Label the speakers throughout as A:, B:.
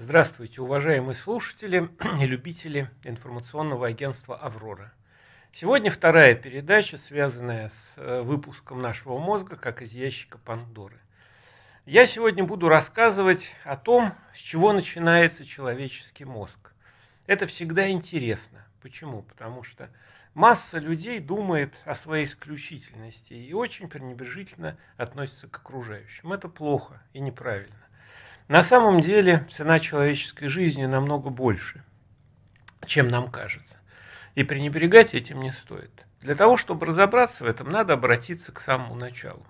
A: Здравствуйте, уважаемые слушатели и любители информационного агентства «Аврора». Сегодня вторая передача, связанная с э, выпуском нашего мозга, как из ящика Пандоры. Я сегодня буду рассказывать о том, с чего начинается человеческий мозг. Это всегда интересно. Почему? Потому что масса людей думает о своей исключительности и очень пренебрежительно относится к окружающим. Это плохо и неправильно. На самом деле цена человеческой жизни намного больше, чем нам кажется. И пренебрегать этим не стоит. Для того, чтобы разобраться в этом, надо обратиться к самому началу.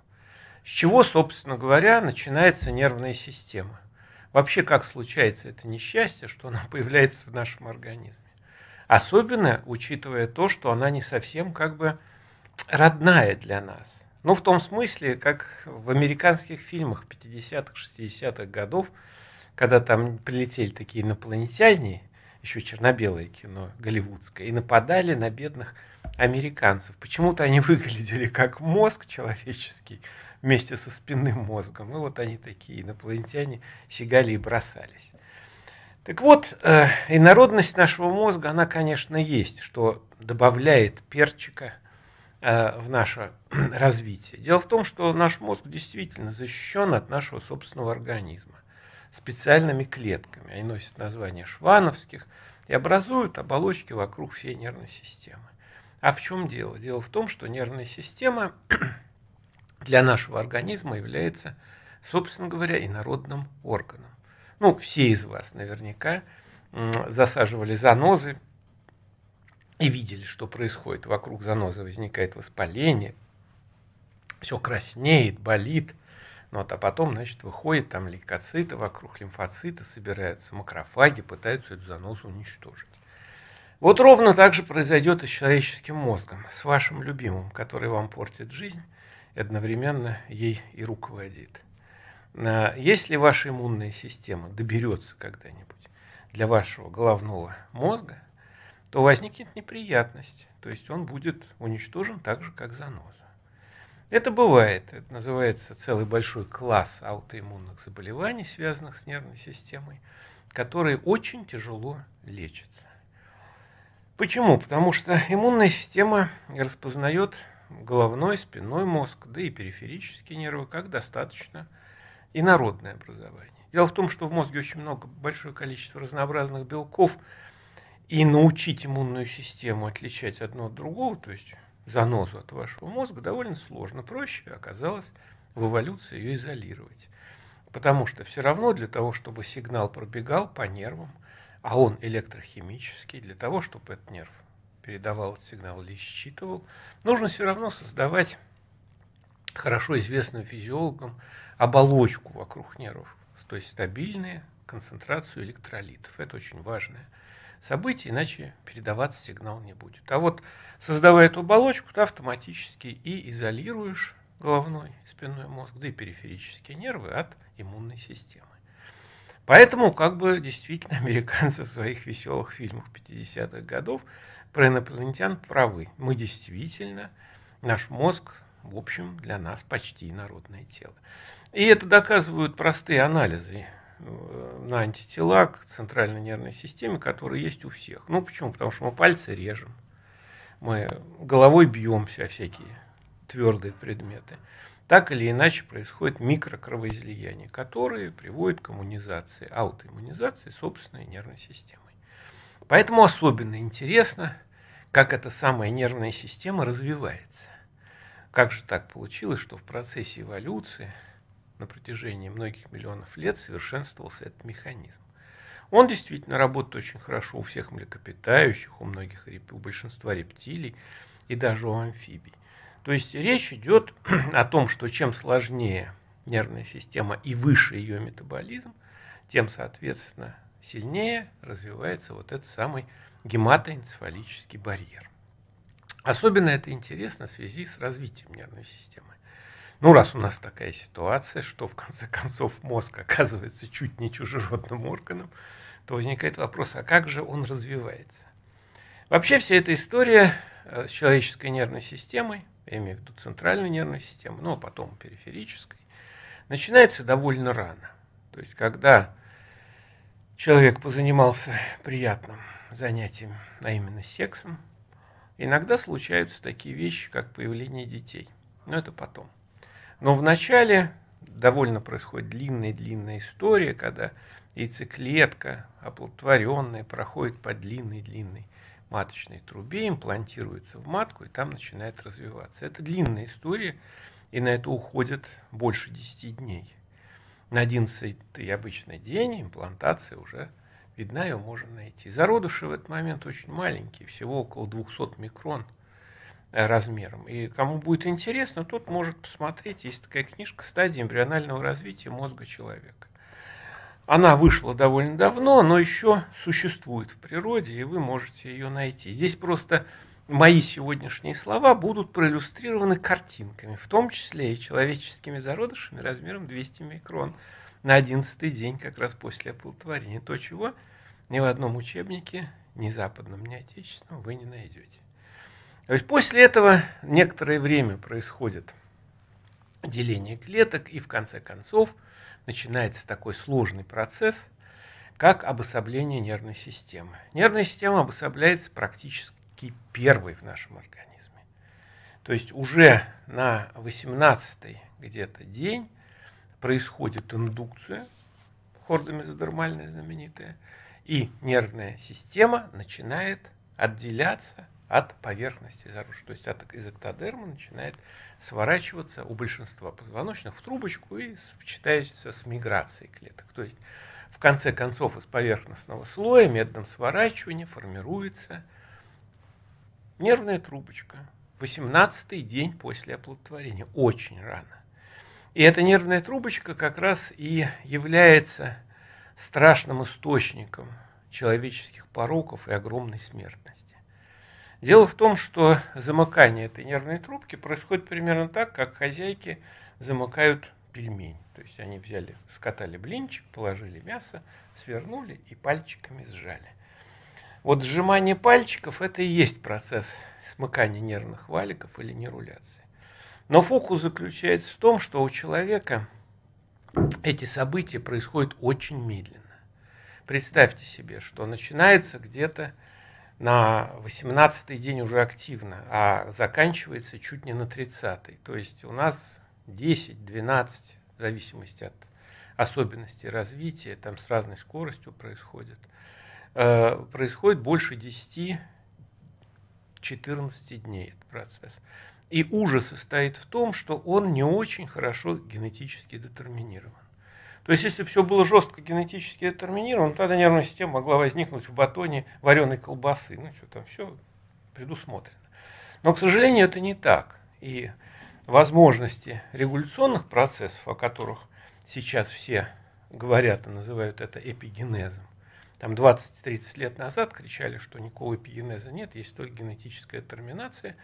A: С чего, собственно говоря, начинается нервная система? Вообще, как случается это несчастье, что оно появляется в нашем организме? Особенно учитывая то, что она не совсем как бы родная для нас – ну, в том смысле, как в американских фильмах 50-х, 60-х годов, когда там прилетели такие инопланетяне, еще черно-белое кино голливудское, и нападали на бедных американцев. Почему-то они выглядели как мозг человеческий вместе со спинным мозгом. И вот они такие инопланетяне сигали и бросались. Так вот, э, инородность нашего мозга, она, конечно, есть, что добавляет перчика – Э, в наше развитие. Дело в том, что наш мозг действительно защищен от нашего собственного организма специальными клетками. Они носят название швановских и образуют оболочки вокруг всей нервной системы. А в чем дело? Дело в том, что нервная система для нашего организма является, собственно говоря, инородным органом. Ну, все из вас наверняка засаживали занозы и видели, что происходит вокруг занозы, возникает воспаление, все краснеет, болит. Ну, вот, а потом, значит, выходит там лейкоциты вокруг, лимфоциты, собираются макрофаги, пытаются эту занозу уничтожить. Вот ровно так же произойдет и с человеческим мозгом, с вашим любимым, который вам портит жизнь и одновременно ей и руководит. А если ваша иммунная система доберется когда-нибудь для вашего головного мозга, то возникнет неприятность. То есть он будет уничтожен так же, как заноза. Это бывает. Это называется целый большой класс аутоиммунных заболеваний, связанных с нервной системой, которые очень тяжело лечатся. Почему? Потому что иммунная система распознает головной, спинной мозг, да и периферические нервы как достаточно инородное образование. Дело в том, что в мозге очень много, большое количество разнообразных белков – и научить иммунную систему отличать одно от другого, то есть занозу от вашего мозга, довольно сложно. Проще оказалось в эволюции ее изолировать. Потому что все равно для того, чтобы сигнал пробегал по нервам, а он электрохимический, для того, чтобы этот нерв передавал этот сигнал или считывал, нужно все равно создавать хорошо известную физиологам оболочку вокруг нервов, то есть стабильные концентрацию электролитов. Это очень важная событий, иначе передаваться сигнал не будет. А вот создавая эту оболочку, ты автоматически и изолируешь головной и спинной мозг, да и периферические нервы от иммунной системы. Поэтому, как бы действительно, американцы в своих веселых фильмах 50-х годов про инопланетян правы. Мы действительно, наш мозг, в общем, для нас почти народное тело. И это доказывают простые анализы Э, на антитела к центральной нервной системе, которые есть у всех. Ну почему? Потому что мы пальцы режем, мы головой бьемся о всякие твердые предметы. Так или иначе происходит микрокровоизлияние, которые приводят к иммунизации, аутоиммунизации собственной нервной системы. Поэтому особенно интересно, как эта самая нервная система развивается. Как же так получилось, что в процессе эволюции – на протяжении многих миллионов лет совершенствовался этот механизм. Он действительно работает очень хорошо у всех млекопитающих, у многих, у большинства рептилий и даже у амфибий. То есть речь идет о том, что чем сложнее нервная система и выше ее метаболизм, тем, соответственно, сильнее развивается вот этот самый гематоэнцефалический барьер. Особенно это интересно в связи с развитием нервной системы. Ну, раз у нас такая ситуация, что в конце концов мозг оказывается чуть не чужеродным органом, то возникает вопрос, а как же он развивается? Вообще вся эта история э, с человеческой нервной системой, я имею в виду центральную нервную систему, ну а потом периферической, начинается довольно рано. То есть, когда человек позанимался приятным занятием, а именно сексом, иногда случаются такие вещи, как появление детей. Но это потом. Но вначале довольно происходит длинная-длинная история, когда яйцеклетка оплодотворенная проходит по длинной-длинной маточной трубе, имплантируется в матку и там начинает развиваться. Это длинная история, и на это уходит больше 10 дней. На 11 обычный день имплантация уже видна, ее можно найти. Зародыши в этот момент очень маленькие, всего около 200 микрон – Э, размером. И кому будет интересно, тот может посмотреть. Есть такая книжка «Стадия эмбрионального развития мозга человека». Она вышла довольно давно, но еще существует в природе, и вы можете ее найти. Здесь просто мои сегодняшние слова будут проиллюстрированы картинками, в том числе и человеческими зародышами размером 200 микрон на 11 день, как раз после оплодотворения. То, чего ни в одном учебнике, ни западном, ни отечественном вы не найдете. После этого некоторое время происходит деление клеток, и в конце концов начинается такой сложный процесс, как обособление нервной системы. Нервная система обособляется практически первой в нашем организме. То есть уже на 18 й где-то день происходит индукция, хордомезодермальная знаменитая, и нервная система начинает отделяться – от поверхности заружья. То есть от, из эктодерма начинает сворачиваться у большинства позвоночных в трубочку и сочетается с миграцией клеток. То есть в конце концов из поверхностного слоя медным сворачивания формируется нервная трубочка. 18-й день после оплодотворения. Очень рано. И эта нервная трубочка как раз и является страшным источником человеческих пороков и огромной смертности. Дело в том, что замыкание этой нервной трубки происходит примерно так, как хозяйки замыкают пельмень. То есть они взяли, скатали блинчик, положили мясо, свернули и пальчиками сжали. Вот сжимание пальчиков – это и есть процесс смыкания нервных валиков или неруляции. Но фокус заключается в том, что у человека эти события происходят очень медленно. Представьте себе, что начинается где-то на 18-й день уже активно, а заканчивается чуть не на 30-й. То есть у нас 10-12, в зависимости от особенностей развития, там с разной скоростью происходит, э, происходит больше 10-14 дней этот процесс. И ужас состоит в том, что он не очень хорошо генетически детерминирован. То есть, если все было жестко генетически детерминировано, тогда нервная система могла возникнуть в батоне вареной колбасы. Ну, что там, все предусмотрено. Но, к сожалению, это не так. И возможности регуляционных процессов, о которых сейчас все говорят и называют это эпигенезом, там 20-30 лет назад кричали, что никакого эпигенеза нет, есть только генетическая терминация,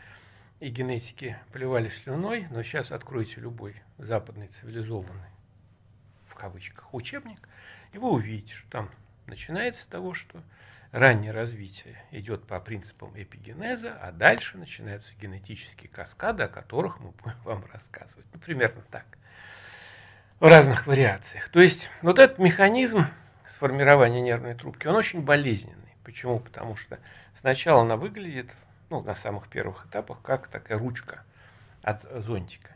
A: и генетики плевали слюной, но сейчас откройте любой западный цивилизованный в кавычках, учебник, и вы увидите, что там начинается с того, что раннее развитие идет по принципам эпигенеза, а дальше начинаются генетические каскады, о которых мы будем вам рассказывать. Ну, примерно так. В разных вариациях. То есть вот этот механизм сформирования нервной трубки, он очень болезненный. Почему? Потому что сначала она выглядит, ну, на самых первых этапах, как такая ручка от зонтика.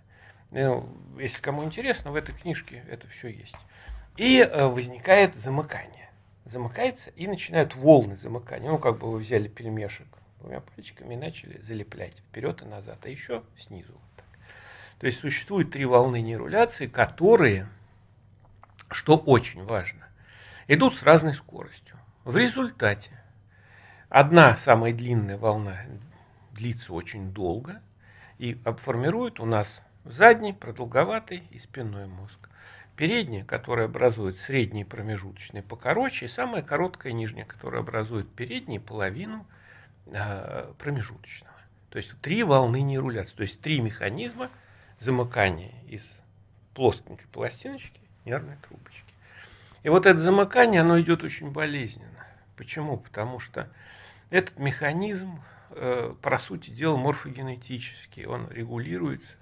A: Э, если кому интересно, в этой книжке это все есть. И э, возникает замыкание. Замыкается и начинают волны замыкания. Ну, как бы вы взяли пельмешек двумя пальчиками и начали залеплять вперед и назад, а еще снизу. Вот так. То есть существует три волны нейруляции, которые, что очень важно, идут с разной скоростью. В результате одна самая длинная волна длится очень долго и формирует у нас Задний, продолговатый и спинной мозг. Передняя, которая образует средний промежуточный покороче, и самая короткая нижняя, которая образует переднюю половину э, промежуточного. То есть три волны не рулятся, то есть три механизма замыкания из плоскенькой пластиночки нервной трубочки. И вот это замыкание, оно идет очень болезненно. Почему? Потому что этот механизм, э, по сути дела, морфогенетический. Он регулируется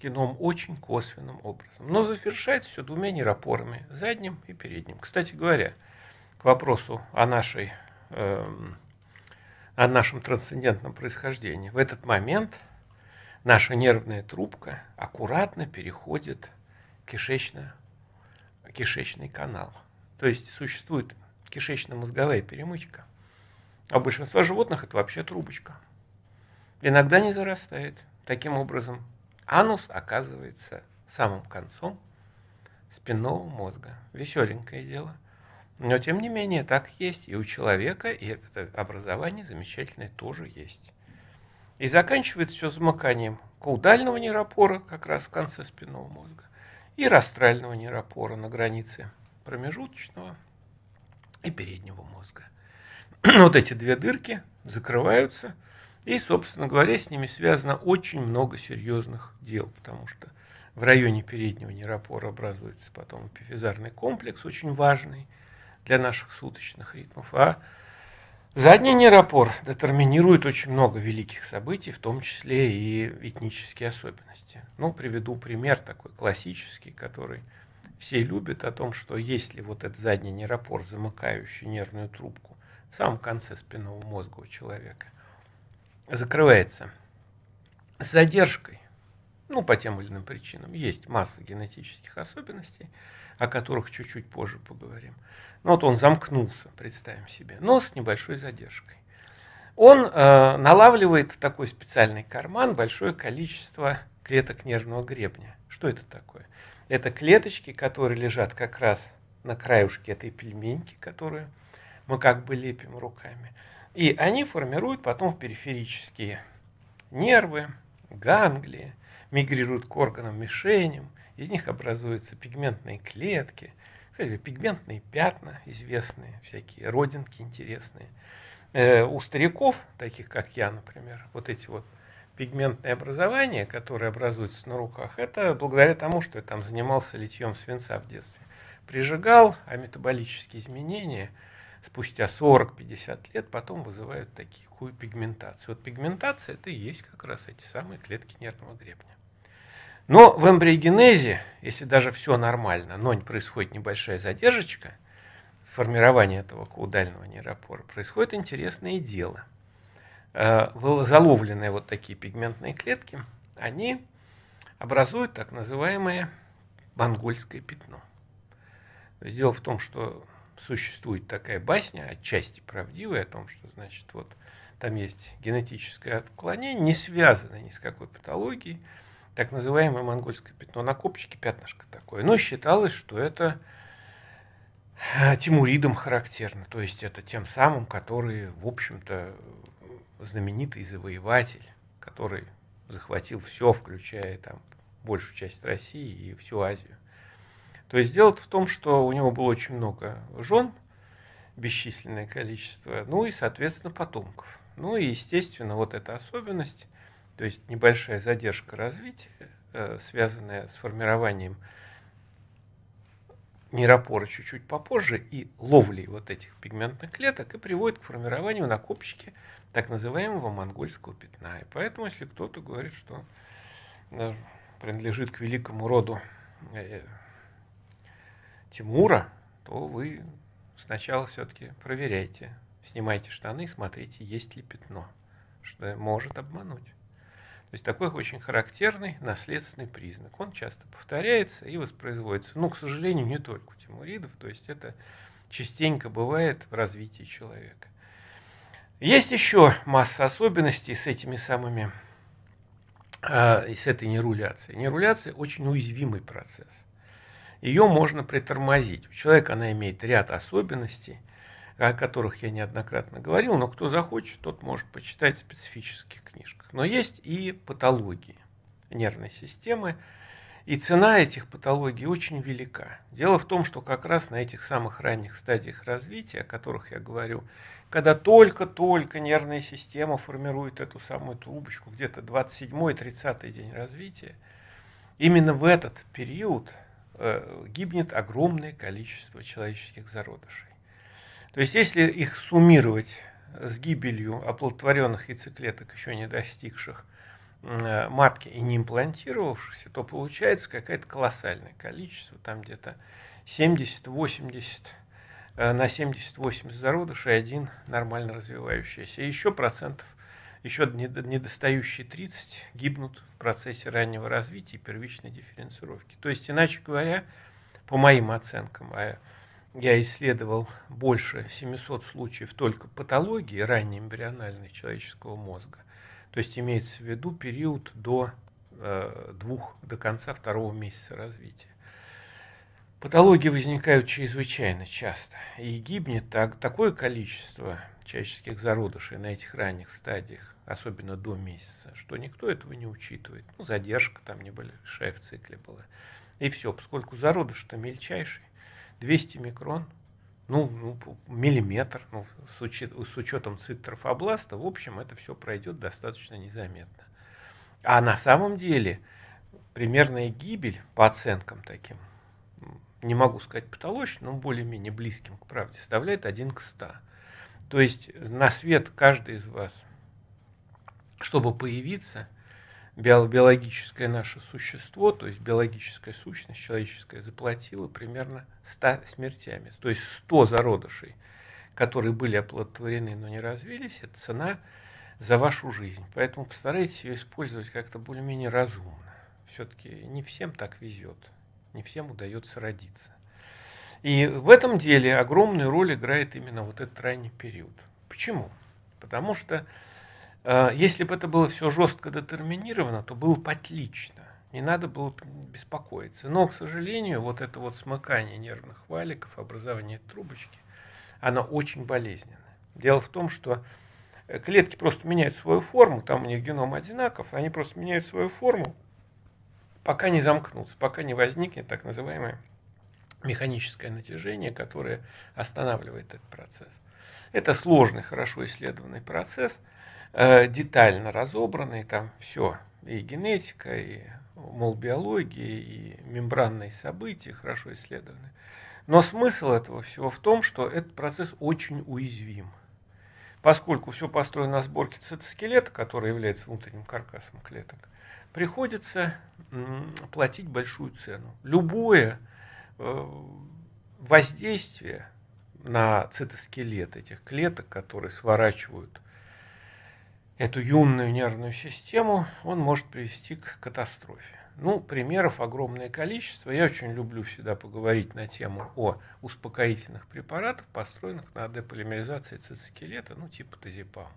A: геном очень косвенным образом. Но завершается все двумя нейропорами, задним и передним. Кстати говоря, к вопросу о, нашей, э, о нашем трансцендентном происхождении. В этот момент наша нервная трубка аккуратно переходит в кишечно, кишечный канал. То есть существует кишечно-мозговая перемычка, а у большинства животных это вообще трубочка. Иногда не зарастает. Таким образом, Анус оказывается самым концом спинного мозга. Веселенькое дело. Но, тем не менее, так есть и у человека, и это образование замечательное тоже есть. И заканчивается все замыканием каудального нейропора, как раз в конце спинного мозга, и растрального нейропора на границе промежуточного и переднего мозга. вот эти две дырки закрываются – и, собственно говоря, с ними связано очень много серьезных дел, потому что в районе переднего нейропора образуется потом эпифизарный комплекс, очень важный для наших суточных ритмов. А задний нейропор детерминирует очень много великих событий, в том числе и этнические особенности. Ну, приведу пример такой классический, который все любят, о том, что если вот этот задний нейропор, замыкающий нервную трубку, в самом конце спинного мозга у человека, закрывается с задержкой, ну, по тем или иным причинам. Есть масса генетических особенностей, о которых чуть-чуть позже поговорим. Ну, вот он замкнулся, представим себе, но с небольшой задержкой. Он э, налавливает в такой специальный карман большое количество клеток нервного гребня. Что это такое? Это клеточки, которые лежат как раз на краюшке этой пельменьки, которую мы как бы лепим руками. И они формируют потом в периферические нервы, ганглии, мигрируют к органам мишеням, из них образуются пигментные клетки, кстати, пигментные пятна известные, всякие родинки интересные. Э, у стариков, таких как я, например, вот эти вот пигментные образования, которые образуются на руках, это благодаря тому, что я там занимался литьем свинца в детстве. Прижигал, а метаболические изменения – спустя 40-50 лет потом вызывают такую пигментацию. Вот пигментация – это и есть как раз эти самые клетки нервного гребня. Но в эмбриогенезе, если даже все нормально, но происходит небольшая задержечка, формирование этого каудального нейропора, происходит интересное дело. Э, заловленные вот такие пигментные клетки, они образуют так называемое монгольское пятно. Дело в том, что существует такая басня, отчасти правдивая, о том, что, значит, вот там есть генетическое отклонение, не связанное ни с какой патологией, так называемое монгольское пятно на копчике, пятнышко такое. Но считалось, что это а, тимуридам характерно, то есть это тем самым, который в общем-то, знаменитый завоеватель, который захватил все, включая там большую часть России и всю Азию. То есть дело -то в том, что у него было очень много жен, бесчисленное количество, ну и, соответственно, потомков. Ну и, естественно, вот эта особенность, то есть небольшая задержка развития, э, связанная с формированием нейропоры чуть-чуть попозже и ловлей вот этих пигментных клеток и приводит к формированию на так называемого монгольского пятна. И поэтому, если кто-то говорит, что э, принадлежит к великому роду э, Тимура, то вы сначала все-таки проверяйте. Снимайте штаны и смотрите, есть ли пятно, что может обмануть. То есть такой очень характерный наследственный признак. Он часто повторяется и воспроизводится. Ну, к сожалению, не только у тимуридов, то есть это частенько бывает в развитии человека. Есть еще масса особенностей с этими самыми, э, с этой неруляцией. Неруляция очень уязвимый процесс ее можно притормозить. У человека она имеет ряд особенностей, о которых я неоднократно говорил, но кто захочет, тот может почитать в специфических книжках. Но есть и патологии нервной системы, и цена этих патологий очень велика. Дело в том, что как раз на этих самых ранних стадиях развития, о которых я говорю, когда только-только нервная система формирует эту самую трубочку, где-то 27-30 день развития, именно в этот период – Э, гибнет огромное количество человеческих зародышей. То есть, если их суммировать с гибелью оплодотворенных яйцеклеток, еще не достигших э, матки и не имплантировавшихся, то получается какое-то колоссальное количество, там где-то 70-80 э, на 70-80 зародышей один нормально развивающийся, еще процентов еще недостающие 30 гибнут в процессе раннего развития и первичной дифференцировки. То есть, иначе говоря, по моим оценкам, а я исследовал больше 700 случаев только патологии раннеэмбриональной человеческого мозга, то есть имеется в виду период до э, двух, до конца второго месяца развития. Патологии возникают чрезвычайно часто, и гибнет так, такое количество человеческих зародышей на этих ранних стадиях, особенно до месяца, что никто этого не учитывает. Ну, задержка там небольшая в цикле была. И все, поскольку зародыш-то мельчайший, 200 микрон, ну, ну миллиметр, ну, с, учет, с учетом циттрофобласта, в общем, это все пройдет достаточно незаметно. А на самом деле примерная гибель, по оценкам таким, не могу сказать потолочным, но более-менее близким к правде, составляет 1 к 100. То есть на свет каждый из вас, чтобы появиться, биологическое наше существо, то есть биологическая сущность человеческая, заплатила примерно 100 смертями. То есть 100 зародышей, которые были оплодотворены, но не развились, это цена за вашу жизнь. Поэтому постарайтесь ее использовать как-то более-менее разумно. Все-таки не всем так везет не всем удается родиться. И в этом деле огромную роль играет именно вот этот ранний период. Почему? Потому что э, если бы это было все жестко детерминировано, то было бы отлично. Не надо было беспокоиться. Но, к сожалению, вот это вот смыкание нервных валиков, образование трубочки, оно очень болезненно. Дело в том, что э, клетки просто меняют свою форму, там у них геном одинаков, они просто меняют свою форму, пока не замкнутся, пока не возникнет так называемое механическое натяжение, которое останавливает этот процесс. Это сложный, хорошо исследованный процесс, э, детально разобранный, там все, и генетика, и мол, биология, и мембранные события хорошо исследованы. Но смысл этого всего в том, что этот процесс очень уязвим. Поскольку все построено на сборке цитоскелета, который является внутренним каркасом клеток, приходится платить большую цену. Любое э, воздействие на цитоскелет этих клеток, которые сворачивают эту юную нервную систему, он может привести к катастрофе. Ну, примеров огромное количество. Я очень люблю всегда поговорить на тему о успокоительных препаратах, построенных на деполимеризации цитоскелета, ну, типа тазепама.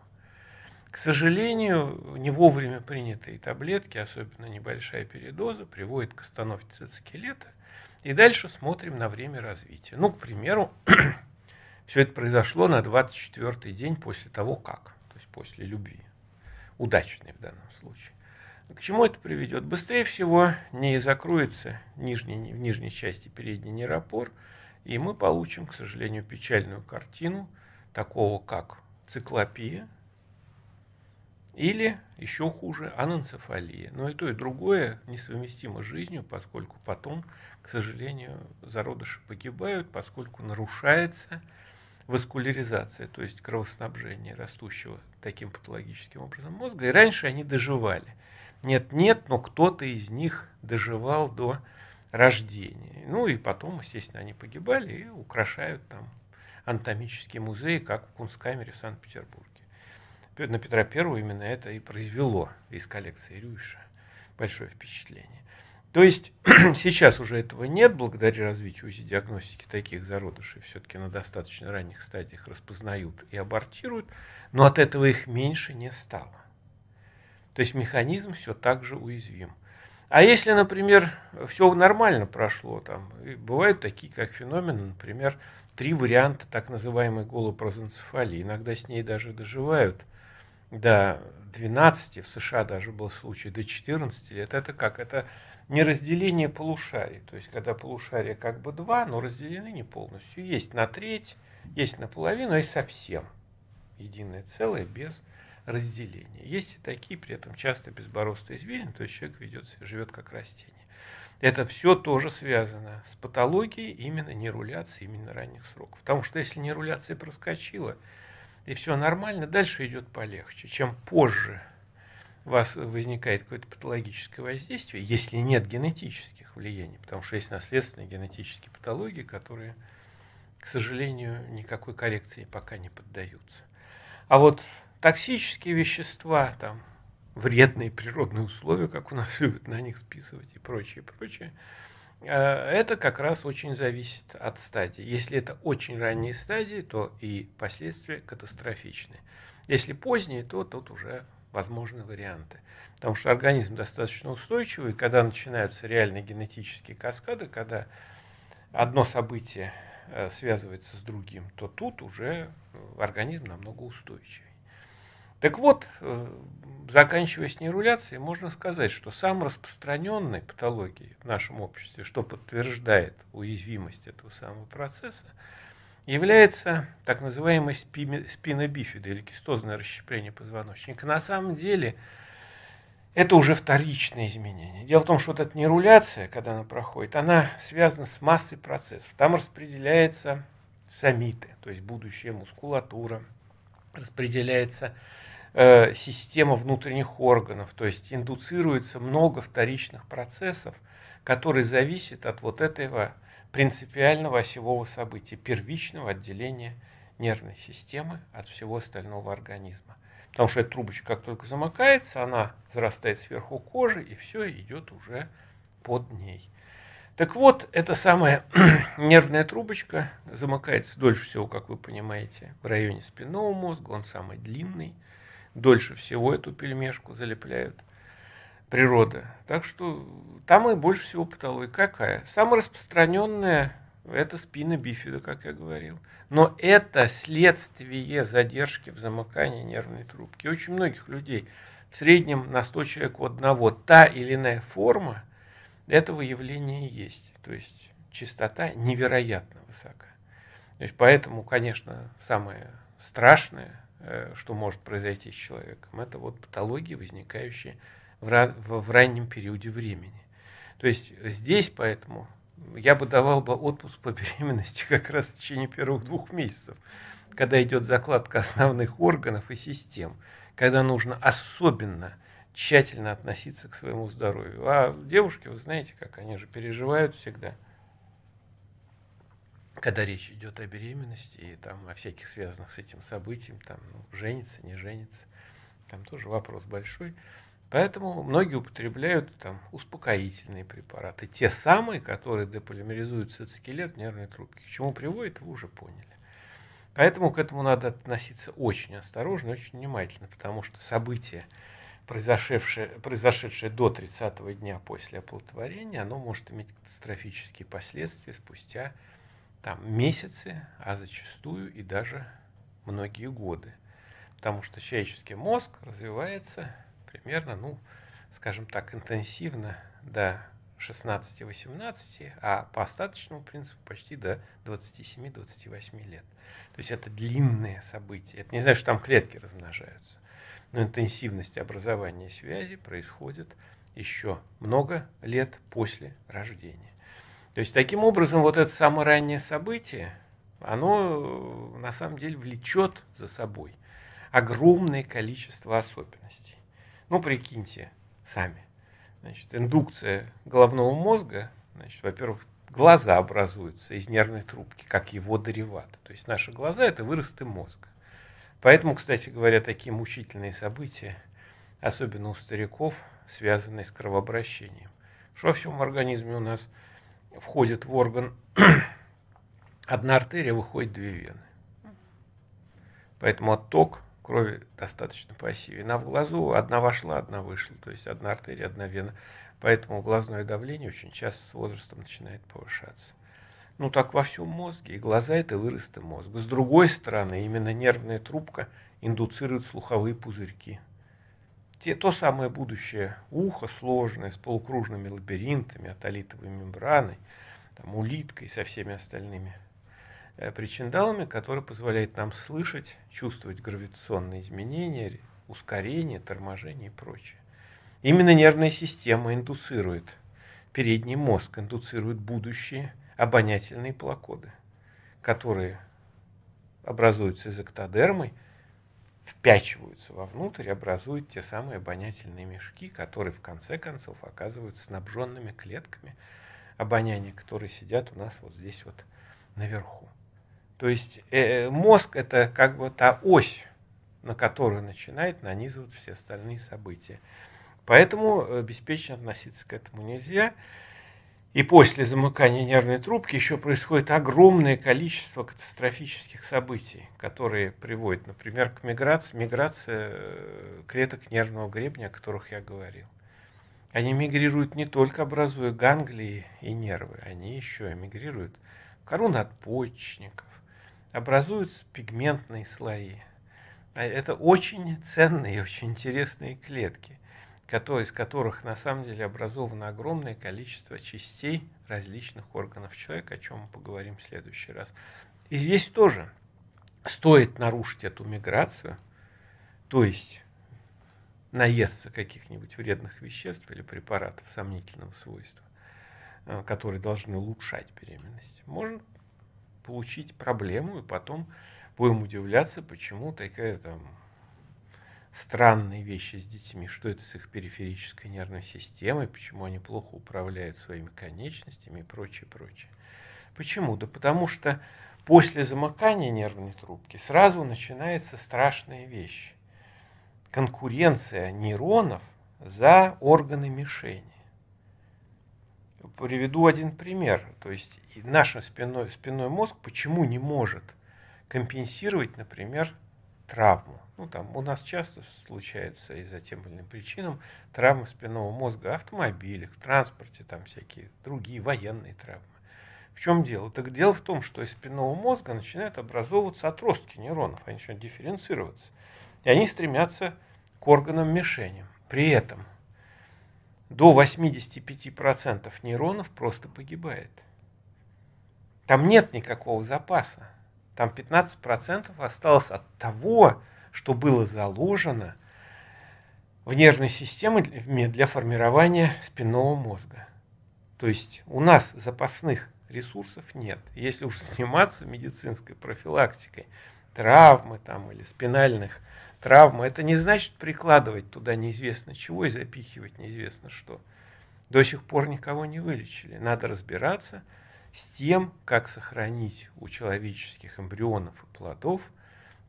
A: К сожалению, не вовремя принятые таблетки, особенно небольшая передоза, приводит к остановке цитоскелета. И дальше смотрим на время развития. Ну, к примеру, все это произошло на 24-й день после того, как. То есть после любви. Удачной в данном случае. К чему это приведет? Быстрее всего не закроется нижний, в нижней части передний нейропор, и мы получим, к сожалению, печальную картину такого, как циклопия – или, еще хуже, анэнцефалия. Но и то, и другое несовместимо с жизнью, поскольку потом, к сожалению, зародыши погибают, поскольку нарушается васкуляризация, то есть кровоснабжение растущего таким патологическим образом мозга. И раньше они доживали. Нет-нет, но кто-то из них доживал до рождения. Ну и потом, естественно, они погибали и украшают там анатомические музеи, как в Кунсткамере в Санкт-Петербурге на Петра Первого именно это и произвело из коллекции Рюйша большое впечатление. То есть сейчас уже этого нет, благодаря развитию УЗИ-диагностики таких зародышей все-таки на достаточно ранних стадиях распознают и абортируют, но от этого их меньше не стало. То есть механизм все так же уязвим. А если, например, все нормально прошло, там, бывают такие как феномены, например, три варианта так называемой голопрозенцефалии, иногда с ней даже доживают, до 12, в США даже был случай, до 14 лет, это как? Это не разделение полушарий, то есть когда полушария как бы два, но разделены не полностью. Есть на треть, есть на наполовину, есть совсем единое целое без разделения. Есть и такие, при этом часто безборостые извилины, то есть человек ведет, живет как растение. Это все тоже связано с патологией именно неруляции, именно ранних сроков. Потому что если неруляция проскочила, и все нормально, дальше идет полегче. Чем позже у вас возникает какое-то патологическое воздействие, если нет генетических влияний, потому что есть наследственные генетические патологии, которые, к сожалению, никакой коррекции пока не поддаются. А вот токсические вещества, там, вредные природные условия, как у нас любят на них списывать и прочее, прочее – Э, это как раз очень зависит от стадии. Если это очень ранние стадии, то и последствия катастрофичны. Если поздние, то тут уже возможны варианты. Потому что организм достаточно устойчивый, когда начинаются реальные генетические каскады, когда одно событие э, связывается с другим, то тут уже э, организм намного устойчивее. Так вот, э, заканчивая с нейруляцией, можно сказать, что самой распространенной патологией в нашем обществе, что подтверждает уязвимость этого самого процесса, является так называемый спинобифида или кистозное расщепление позвоночника. На самом деле это уже вторичное изменение. Дело в том, что вот эта неруляция, когда она проходит, она связана с массой процессов. Там распределяется самиты, то есть будущая мускулатура, распределяется Э, система внутренних органов, то есть индуцируется много вторичных процессов, которые зависят от вот этого принципиального осевого события, первичного отделения нервной системы от всего остального организма. Потому что эта трубочка как только замыкается, она зарастает сверху кожи, и все идет уже под ней. Так вот, эта самая нервная трубочка замыкается дольше всего, как вы понимаете, в районе спинного мозга, он самый длинный – дольше всего эту пельмешку залепляют природа. Так что там и больше всего патология. Какая? Самая распространенная это спина бифида, как я говорил. Но это следствие задержки в замыкании нервной трубки. Очень многих людей, в среднем на 100 человек у одного, та или иная форма этого явления есть. То есть частота невероятно высока. То есть поэтому, конечно, самое страшное Э, что может произойти с человеком, это вот патологии, возникающие в, в, в раннем периоде времени. То есть здесь поэтому я бы давал бы отпуск по беременности как раз в течение первых двух месяцев, когда идет закладка основных органов и систем, когда нужно особенно тщательно относиться к своему здоровью. А девушки, вы знаете, как они же переживают всегда – когда речь идет о беременности и там о всяких связанных с этим событиям, там ну, женится, не женится, там тоже вопрос большой. Поэтому многие употребляют там успокоительные препараты, те самые, которые деполимеризуют цитоскелет в нервной трубке. К чему приводит, вы уже поняли. Поэтому к этому надо относиться очень осторожно, очень внимательно, потому что событие, произошедшее, произошедшее до 30 дня после оплодотворения, оно может иметь катастрофические последствия спустя там месяцы, а зачастую и даже многие годы. Потому что человеческий мозг развивается примерно, ну, скажем так, интенсивно до 16-18, а по остаточному принципу почти до 27-28 лет. То есть это длинное событие. Это не значит, что там клетки размножаются. Но интенсивность образования связи происходит еще много лет после рождения. То есть таким образом вот это самое раннее событие, оно э, на самом деле влечет за собой огромное количество особенностей. Ну, прикиньте сами. Значит, индукция головного мозга, значит, во-первых, глаза образуются из нервной трубки, как его дериват. То есть наши глаза – это выросты мозга. Поэтому, кстати говоря, такие мучительные события, особенно у стариков, связанные с кровообращением. Что во всем организме у нас – входит в орган одна артерия, выходит две вены. Поэтому отток крови достаточно пассивен. А в глазу одна вошла, одна вышла. То есть одна артерия, одна вена. Поэтому глазное давление очень часто с возрастом начинает повышаться. Ну так во всем мозге. И глаза – это выросты мозга. С другой стороны, именно нервная трубка индуцирует слуховые пузырьки – те, то самое будущее ухо сложное, с полукружными лабиринтами, отолитовой мембраной, там, улиткой со всеми остальными э, причиндалами, который позволяет нам слышать, чувствовать гравитационные изменения, ускорение, торможение и прочее. Именно нервная система индуцирует, передний мозг индуцирует будущие обонятельные плакоды, которые образуются из эктодермой, впячиваются вовнутрь, образуют те самые обонятельные мешки, которые в конце концов оказываются снабженными клетками обоняния, которые сидят у нас вот здесь вот наверху. То есть э, э мозг это как бы та ось, на которую начинает нанизывать все остальные события. Поэтому э, беспечно относиться к этому нельзя и после замыкания нервной трубки еще происходит огромное количество катастрофических событий, которые приводят, например, к миграции, миграция э, клеток нервного гребня, о которых я говорил. Они мигрируют не только образуя ганглии и нервы, они еще и мигрируют в кору надпочечников, образуются пигментные слои. А это очень ценные и очень интересные клетки из которых на самом деле образовано огромное количество частей различных органов человека, о чем мы поговорим в следующий раз. И здесь тоже стоит нарушить эту миграцию, то есть наесться каких-нибудь вредных веществ или препаратов сомнительного свойства, э, которые должны улучшать беременность, можно получить проблему, и потом будем удивляться, почему такая там странные вещи с детьми, что это с их периферической нервной системой, почему они плохо управляют своими конечностями и прочее, прочее. Почему? Да потому что после замыкания нервной трубки сразу начинается страшная вещь Конкуренция нейронов за органы мишени. Приведу один пример. То есть наш спиной, спиной мозг почему не может компенсировать, например, травму. Ну, там у нас часто случается из-за тем или иным причинам травмы спинного мозга в автомобилях, в транспорте, там всякие другие военные травмы. В чем дело? Так дело в том, что из спинного мозга начинают образовываться отростки нейронов, они начинают дифференцироваться. И они стремятся к органам-мишеням. При этом до 85% нейронов просто погибает. Там нет никакого запаса. Там 15% осталось от того, что было заложено в нервной системе для формирования спинного мозга. То есть у нас запасных ресурсов нет. Если уж заниматься медицинской профилактикой, травмы там или спинальных травм, это не значит прикладывать туда неизвестно чего и запихивать неизвестно что. До сих пор никого не вылечили. Надо разбираться – с тем, как сохранить у человеческих эмбрионов и плодов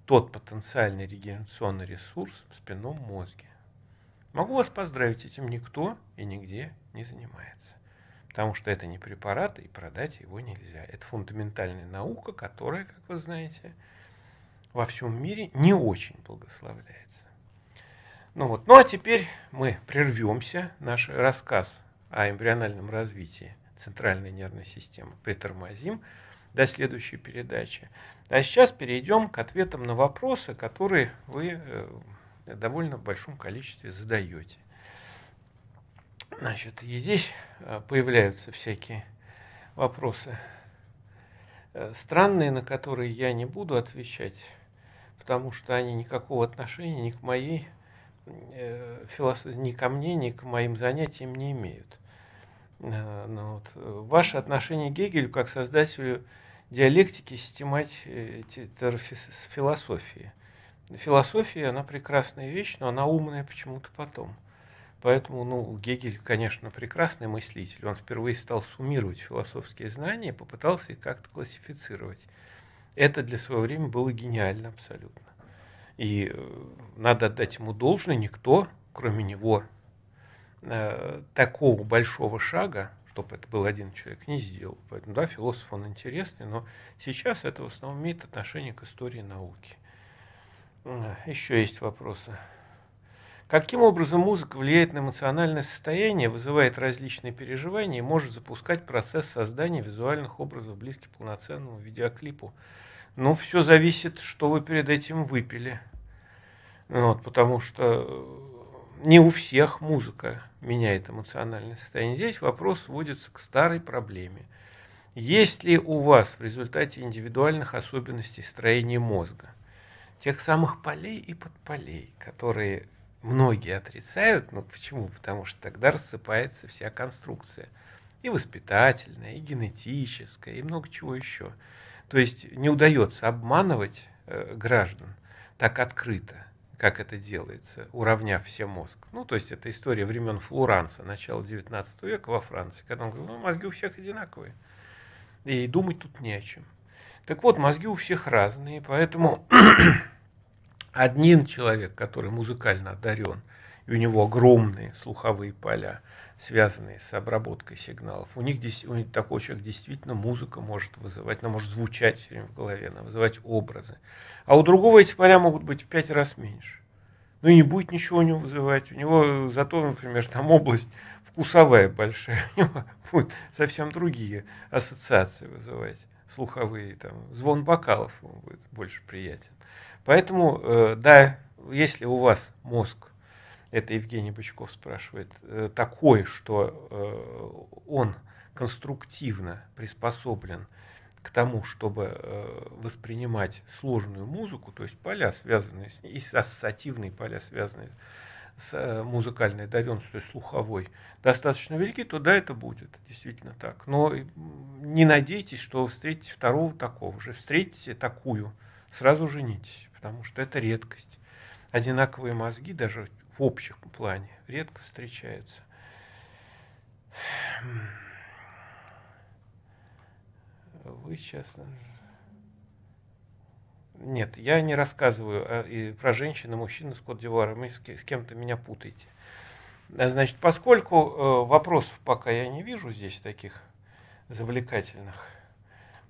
A: тот потенциальный регенерационный ресурс в спинном мозге. Могу вас поздравить, этим никто и нигде не занимается. Потому что это не препарат, и продать его нельзя. Это фундаментальная наука, которая, как вы знаете, во всем мире не очень благословляется. Ну вот, ну а теперь мы прервемся наш рассказ о эмбриональном развитии центральной нервной системы. Притормозим до следующей передачи. А сейчас перейдем к ответам на вопросы, которые вы э, довольно в большом количестве задаете. Значит, и здесь э, появляются всякие вопросы э, странные, на которые я не буду отвечать, потому что они никакого отношения ни к моей философии, ни ко мне, ни к моим занятиям не имеют. Э, ну, вот. Э, ваше отношение к Гегелю как создателю диалектики, систематики, э, философии. Философия, она прекрасная вещь, но она умная почему-то потом. Поэтому ну, Гегель, конечно, прекрасный мыслитель. Он впервые стал суммировать философские знания, попытался их как-то классифицировать. Это для своего времени было гениально абсолютно. И надо отдать ему должное, никто, кроме него, Э, такого большого шага, чтобы это был один человек, не сделал. Поэтому, да, философ он интересный, но сейчас это в основном имеет отношение к истории науки. Э, Еще есть вопросы. Каким образом музыка влияет на эмоциональное состояние, вызывает различные переживания и может запускать процесс создания визуальных образов, близких к полноценному видеоклипу? Ну, все зависит, что вы перед этим выпили. Вот, потому что не у всех музыка меняет эмоциональное состояние. Здесь вопрос сводится к старой проблеме. Есть ли у вас в результате индивидуальных особенностей строения мозга тех самых полей и подполей, которые многие отрицают, ну почему? Потому что тогда рассыпается вся конструкция. И воспитательная, и генетическая, и много чего еще. То есть не удается обманывать э, граждан так открыто как это делается, уравняв все мозг. Ну, то есть это история времен Флоранса, начала 19 века во Франции, когда он говорил, ну, мозги у всех одинаковые, и думать тут не о чем. Так вот, мозги у всех разные, поэтому один человек, который музыкально одарен – и у него огромные слуховые поля, связанные с обработкой сигналов. У них, у них такой действительно музыка может вызывать, она может звучать в голове, она вызывать образы. А у другого эти поля могут быть в пять раз меньше. Ну и не будет ничего у него вызывать. У него зато, например, там область вкусовая большая, у него будут совсем другие ассоциации вызывать слуховые, там, звон бокалов ему будет больше приятен. Поэтому, э, да, если у вас мозг это Евгений Бычков спрашивает, э, такой, что э, он конструктивно приспособлен к тому, чтобы э, воспринимать сложную музыку, то есть поля, связанные с ней, и ассоциативные поля, связанные с музыкальной одаренностью, то есть слуховой, достаточно велики, то да, это будет действительно так. Но не надейтесь, что встретите второго такого же. Встретите такую, сразу женитесь, потому что это редкость одинаковые мозги даже в общем плане редко встречаются. Вы сейчас... Нет, я не рассказываю а, и про женщин и мужчин из Кот-Дивуара. Вы с кем-то меня путаете. А, значит, поскольку э, вопросов пока я не вижу здесь таких завлекательных,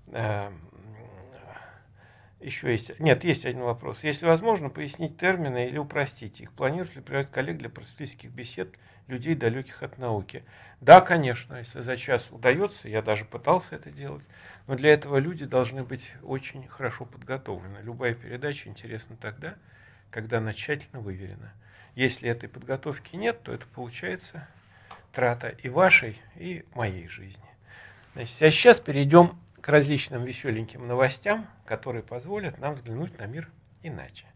A: э, еще есть... Нет, есть один вопрос. Если возможно, пояснить термины или упростить их. Планируют ли привлечь коллег для просветительских бесед людей, далеких от науки? Да, конечно, если за час удается, я даже пытался это делать, но для этого люди должны быть очень хорошо подготовлены. Любая передача интересна тогда, когда она тщательно выверена. Если этой подготовки нет, то это получается трата и вашей, и моей жизни. Значит, а сейчас перейдем к различным веселеньким новостям, которые позволят нам взглянуть на мир иначе.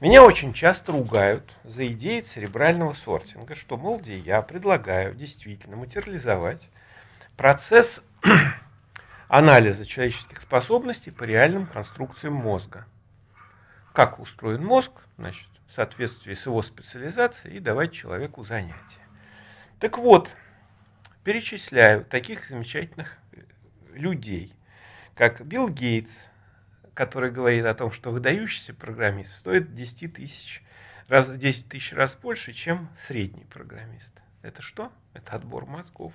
A: Меня очень часто ругают за идеи церебрального сортинга, что, мол, где я предлагаю действительно материализовать процесс анализа человеческих способностей по реальным конструкциям мозга. Как устроен мозг, значит, в соответствии с его специализацией, и давать человеку занятия. Так вот, перечисляю таких замечательных людей, как Билл Гейтс, который говорит о том, что выдающийся программист стоит 10 тысяч раз, в 10 тысяч раз больше, чем средний программист. Это что? Это отбор мозгов.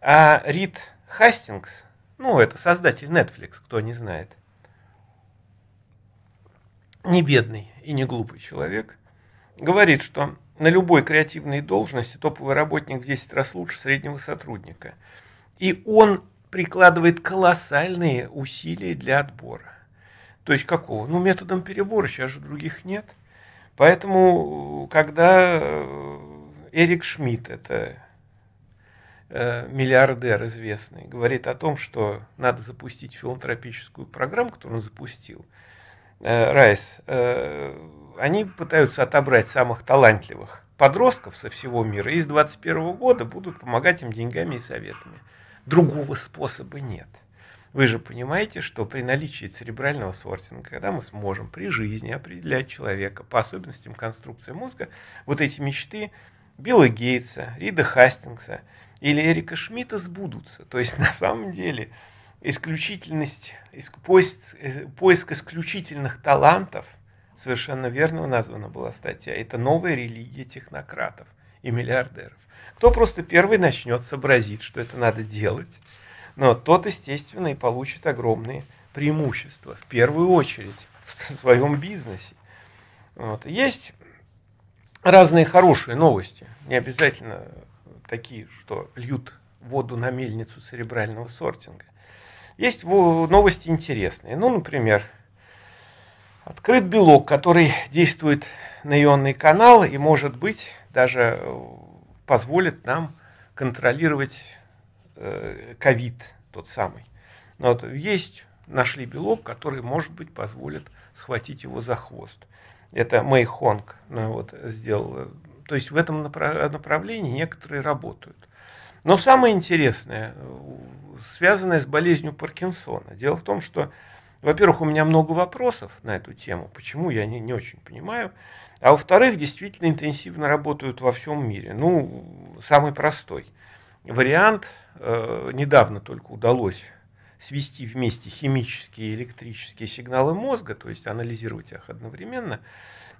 A: А Рид Хастингс, ну, это создатель Netflix, кто не знает, не бедный и не глупый человек, говорит, что на любой креативной должности топовый работник в 10 раз лучше среднего сотрудника. И он прикладывает колоссальные усилия для отбора. То есть какого? Ну, методом перебора, сейчас же других нет. Поэтому, когда э, Эрик Шмидт, это э, миллиардер известный, говорит о том, что надо запустить филантропическую программу, которую он запустил, э, Райс, они пытаются отобрать самых талантливых подростков со всего мира и с 21 года будут помогать им деньгами и советами другого способа нет. Вы же понимаете, что при наличии церебрального сортинга, когда мы сможем при жизни определять человека по особенностям конструкции мозга, вот эти мечты Билла Гейтса, Рида Хастингса или Эрика Шмидта сбудутся. То есть на самом деле исключительность, поиск, э, поиск исключительных талантов, совершенно верно названа была статья, это новая религия технократов и миллиардеров то просто первый начнет сообразить, что это надо делать, но тот, естественно, и получит огромные преимущества, в первую очередь, в своем бизнесе. Вот. Есть разные хорошие новости, не обязательно такие, что льют воду на мельницу церебрального сортинга. Есть новости интересные. Ну, например, открыт белок, который действует на ионный канал и может быть даже э, позволит нам контролировать э, ковид тот самый. Ну, вот, есть, нашли белок, который, может быть, позволит схватить его за хвост. Это Мэй Хонг ну, вот, сделал. Э, то есть в этом направлении некоторые работают. Но самое интересное, э, связанное с болезнью Паркинсона. Дело в том, что, во-первых, у меня много вопросов на эту тему, почему я не, не очень понимаю. А во-вторых, действительно интенсивно работают во всем мире. Ну, самый простой вариант. Э, недавно только удалось свести вместе химические и электрические сигналы мозга, то есть анализировать их одновременно.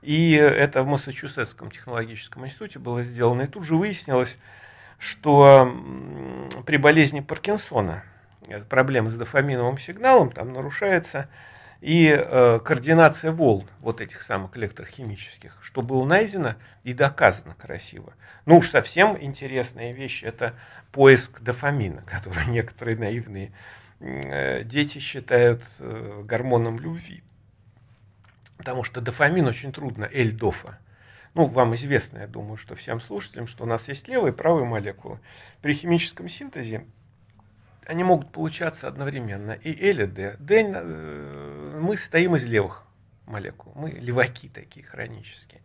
A: И это в Массачусетском технологическом институте было сделано. И тут же выяснилось, что при болезни Паркинсона э, проблема с дофаминовым сигналом, там нарушается и э, координация волн вот этих самых электрохимических, что было найдено и доказано красиво. Ну уж совсем интересная вещь – это поиск дофамина, который некоторые наивные э, дети считают э, гормоном любви. Потому что дофамин очень трудно, Эльдофа. Ну, вам известно, я думаю, что всем слушателям, что у нас есть левая и правая молекулы. При химическом синтезе они могут получаться одновременно и L, и D. D э, мы состоим из левых молекул. Мы леваки такие хронические.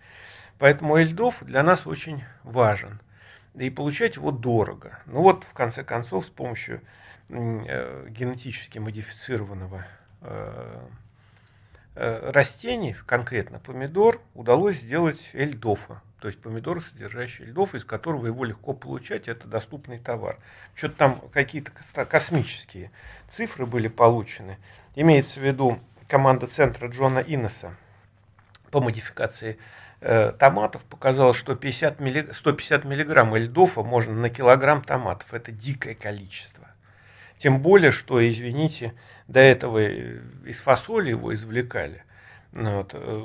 A: Поэтому эльдов для нас очень важен. и получать его дорого. Ну вот, в конце концов, с помощью э, генетически модифицированного э, растений, конкретно помидор, удалось сделать эльдофа то есть помидор, содержащий льдов, из которого его легко получать, это доступный товар. Что-то там какие-то космические цифры были получены. Имеется в виду команда центра Джона Иннеса по модификации э, томатов показала, что 50 милли... 150 миллиграмм льдофа можно на килограмм томатов. Это дикое количество. Тем более, что, извините, до этого э, из фасоли его извлекали. Ну вот, э,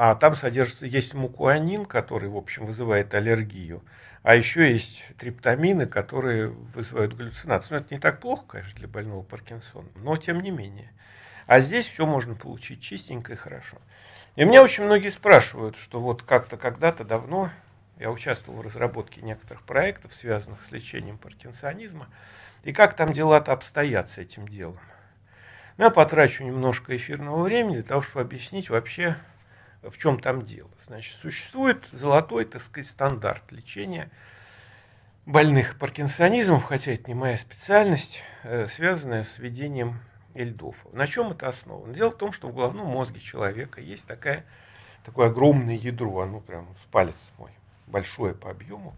A: а там содержится, есть мукуанин, который, в общем, вызывает аллергию, а еще есть триптамины, которые вызывают галлюцинацию. Но ну, это не так плохо, конечно, для больного Паркинсона, но тем не менее. А здесь все можно получить чистенько и хорошо. И меня очень многие спрашивают, что вот как-то когда-то давно я участвовал в разработке некоторых проектов, связанных с лечением паркинсонизма, и как там дела-то обстоят с этим делом. Но ну, я потрачу немножко эфирного времени для того, чтобы объяснить вообще, в чем там дело. Значит, существует золотой, так сказать, стандарт лечения больных паркинсонизмом, хотя это не моя специальность, э, связанная с введением льдов. На чем это основано? Дело в том, что в головном мозге человека есть такая, такое огромное ядро, оно прям с палец мой, большое по объему,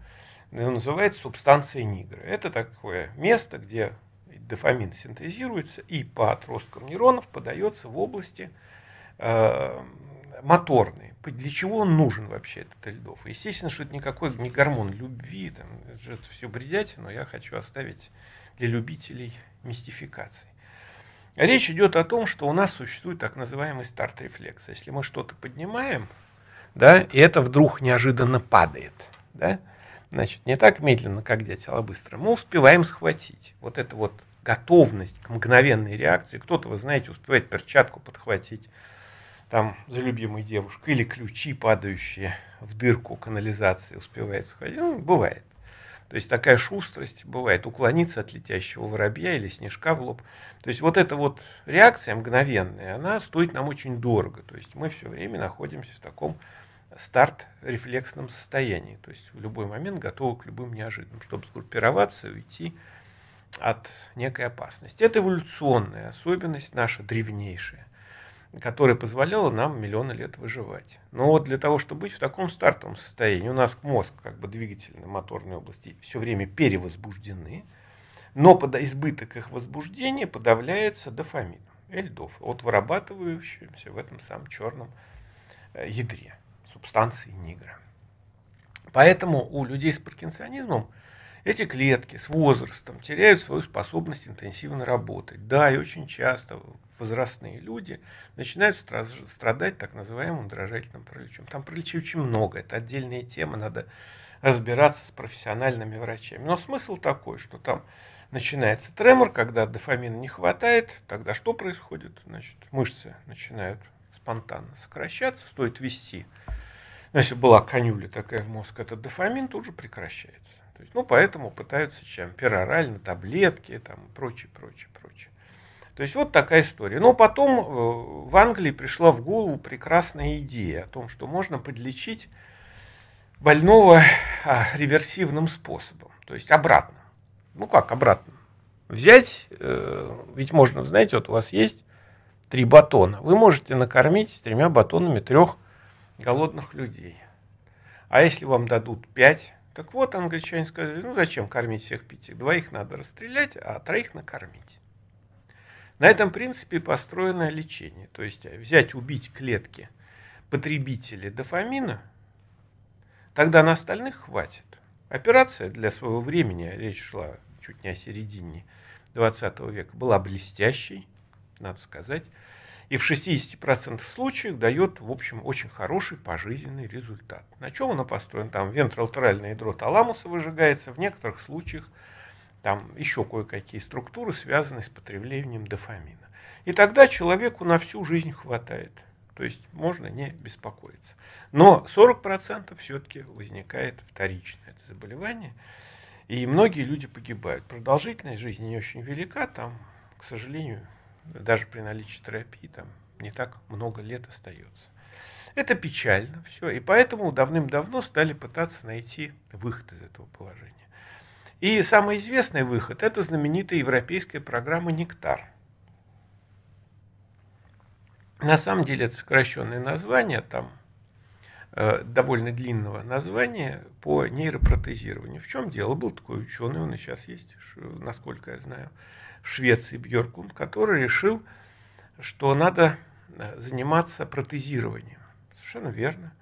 A: называется субстанция нигра. Это такое место, где дофамин синтезируется и по отросткам нейронов подается в области э, моторный. Для чего он нужен вообще, этот Эльдов? Естественно, что это никакой не гормон любви, там, это все бредять, но я хочу оставить для любителей мистификации. А речь идет о том, что у нас существует так называемый старт-рефлекс. А если мы что-то поднимаем, да, и это вдруг неожиданно падает, да, значит, не так медленно, как дятел, а быстро, мы успеваем схватить. Вот это вот готовность к мгновенной реакции. Кто-то, вы знаете, успевает перчатку подхватить, там за любимой девушкой, или ключи, падающие в дырку канализации, успевает сходить, Ну, бывает. То есть такая шустрость бывает, уклониться от летящего воробья или снежка в лоб. То есть вот эта вот реакция мгновенная, она стоит нам очень дорого. То есть мы все время находимся в таком старт-рефлексном состоянии. То есть в любой момент готовы к любым неожиданным, чтобы сгруппироваться и уйти от некой опасности. Это эволюционная особенность наша древнейшая которая позволяла нам миллионы лет выживать. Но вот для того, чтобы быть в таком стартовом состоянии, у нас мозг, как бы двигательной моторной области, все время перевозбуждены, но под избыток их возбуждения подавляется дофамином, эльдов, от вырабатывающимся в этом самом черном э, ядре, субстанции нигра. Поэтому у людей с паркинсонизмом эти клетки с возрастом теряют свою способность интенсивно работать. Да, и очень часто возрастные люди начинают страдать так называемым дрожательным параличом. Там параличей очень много, это отдельная тема, надо разбираться с профессиональными врачами. Но смысл такой, что там начинается тремор, когда дофамина не хватает, тогда что происходит? Значит, мышцы начинают спонтанно сокращаться, стоит вести. Значит, была конюля такая в мозг, этот дофамин тут же прекращается. То есть, ну, поэтому пытаются чем? Перорально, таблетки там, прочее, прочее, прочее. То есть вот такая история. Но потом э, в Англии пришла в голову прекрасная идея о том, что можно подлечить больного а, реверсивным способом, то есть обратно. Ну как обратно? Взять, э, ведь можно, знаете, вот у вас есть три батона. Вы можете накормить тремя батонами трех голодных людей. А если вам дадут пять, так вот, англичане сказали, ну зачем кормить всех пяти? Двоих надо расстрелять, а троих накормить. На этом принципе построено лечение. То есть э, взять, убить клетки потребителей дофамина, тогда на остальных хватит. Операция для своего времени, а речь шла чуть не о середине 20 века, была блестящей, надо сказать и в 60% случаев дает, в общем, очень хороший пожизненный результат. На чем оно построено? Там вентролатеральное ядро таламуса выжигается, в некоторых случаях там еще кое-какие структуры, связанные с потреблением дофамина. И тогда человеку на всю жизнь хватает. То есть можно не беспокоиться. Но 40% все-таки возникает вторичное это заболевание. И многие люди погибают. Продолжительность жизни не очень велика, там, к сожалению, даже при наличии терапии, там не так много лет остается. Это печально все, и поэтому давным-давно стали пытаться найти выход из этого положения. И самый известный выход – это знаменитая европейская программа «Нектар». На самом деле это сокращенное название, там э, довольно длинного названия по нейропротезированию. В чем дело? Был такой ученый, он и сейчас есть, насколько я знаю, Швеции Бьоркун, который решил, что надо э, заниматься протезированием. Совершенно верно.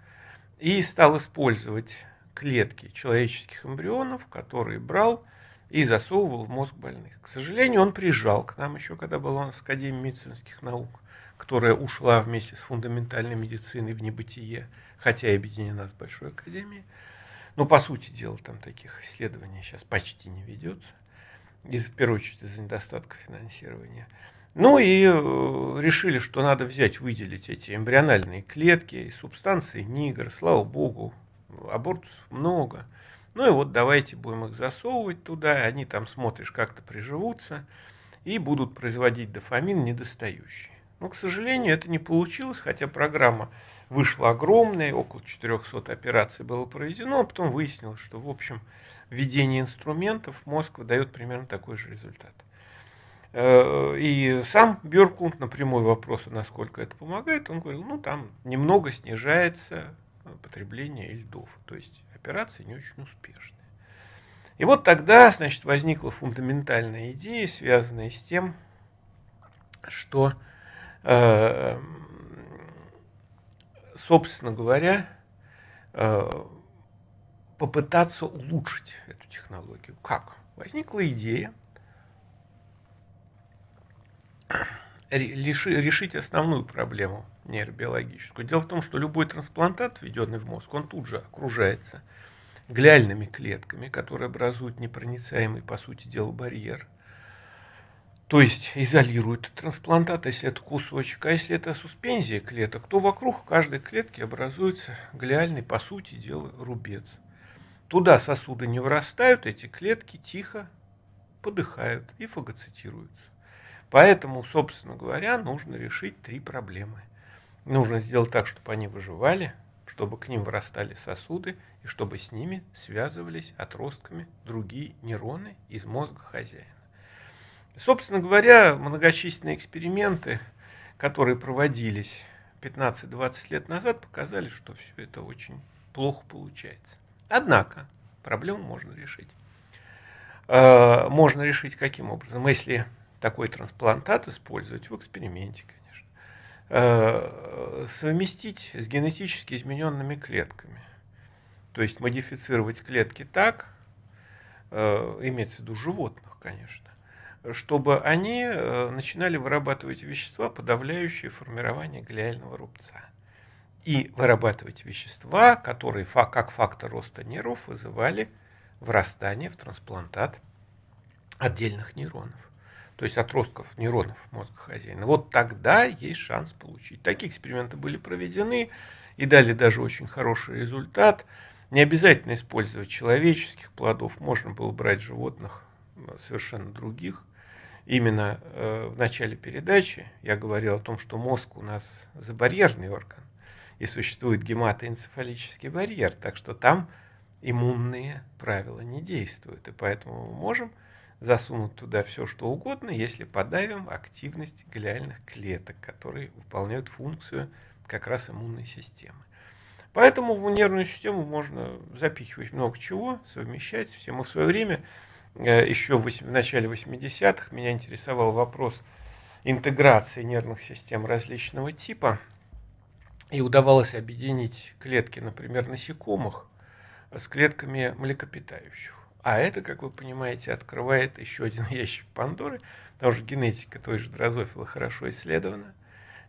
A: И стал использовать клетки человеческих эмбрионов, которые брал и засовывал в мозг больных. К сожалению, он приезжал к нам еще, когда был он нас Академия медицинских наук, которая ушла вместе с фундаментальной медициной в небытие, хотя и объединена с Большой Академией. Но, по сути дела, там таких исследований сейчас почти не ведется – из, в первую очередь из-за недостатка финансирования. Ну и э, решили, что надо взять, выделить эти эмбриональные клетки и субстанции нигр. Слава богу, абортусов много. Ну и вот давайте будем их засовывать туда, они там, смотришь, как-то приживутся и будут производить дофамин недостающий. Но, ну, к сожалению, это не получилось, хотя программа вышла огромная, около 400 операций было проведено, а потом выяснилось, что, в общем, введение инструментов мозг выдает примерно такой же результат. Э, и сам Беркунд на прямой вопрос, насколько это помогает, он говорил, ну там немного снижается э, потребление льдов. То есть операция не очень успешная. И вот тогда, значит, возникла фундаментальная идея, связанная с тем, что, э, эм, собственно говоря, попытаться улучшить эту технологию. Как? Возникла идея решить основную проблему нейробиологическую. Дело в том, что любой трансплантат, введенный в мозг, он тут же окружается глиальными клетками, которые образуют непроницаемый, по сути дела, барьер. То есть изолирует трансплантат, если это кусочек, а если это суспензия клеток, то вокруг каждой клетки образуется глиальный, по сути дела, рубец. Туда сосуды не вырастают, эти клетки тихо подыхают и фагоцитируются. Поэтому, собственно говоря, нужно решить три проблемы. Нужно сделать так, чтобы они выживали, чтобы к ним вырастали сосуды и чтобы с ними связывались отростками другие нейроны из мозга хозяина. Собственно говоря, многочисленные эксперименты, которые проводились 15-20 лет назад, показали, что все это очень плохо получается. Однако проблему можно решить. Э, можно решить каким образом? Если такой трансплантат использовать в эксперименте, конечно, э, совместить с генетически измененными клетками. То есть модифицировать клетки так, э, имеется в виду животных, конечно, чтобы они начинали вырабатывать вещества, подавляющие формирование глиального рубца и вырабатывать вещества, которые как фактор роста нервов вызывали врастание в трансплантат отдельных нейронов, то есть отростков нейронов мозга хозяина. Вот тогда есть шанс получить. Такие эксперименты были проведены и дали даже очень хороший результат. Не обязательно использовать человеческих плодов, можно было брать животных э, совершенно других. Именно э, в начале передачи я говорил о том, что мозг у нас забарьерный орган и существует гематоэнцефалический барьер, так что там иммунные правила не действуют, и поэтому мы можем засунуть туда все, что угодно, если подавим активность глиальных клеток, которые выполняют функцию как раз иммунной системы. Поэтому в нервную систему можно запихивать много чего, совмещать все. Мы в свое время, э, еще в начале 80-х, меня интересовал вопрос интеграции нервных систем различного типа – и удавалось объединить клетки, например, насекомых э, с клетками млекопитающих. А это, как вы понимаете, открывает еще один ящик Пандоры, потому что генетика той же дрозофила хорошо исследована.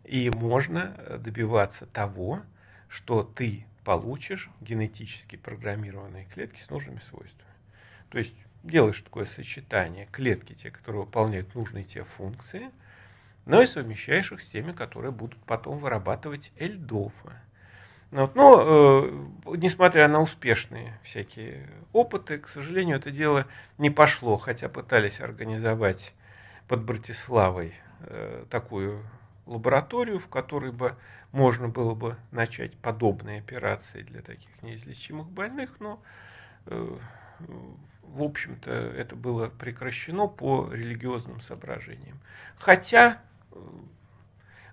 A: И можно э, добиваться того, что ты получишь генетически программированные клетки с нужными свойствами. То есть делаешь такое сочетание клетки, те, которые выполняют нужные те функции – но и совмещаешь их с теми, которые будут потом вырабатывать эльдофы. Вот. Но, э, несмотря на успешные всякие опыты, к сожалению, это дело не пошло, хотя пытались организовать под Братиславой э, такую лабораторию, в которой бы можно было бы начать подобные операции для таких неизлечимых больных, но, э, в общем-то, это было прекращено по религиозным соображениям. Хотя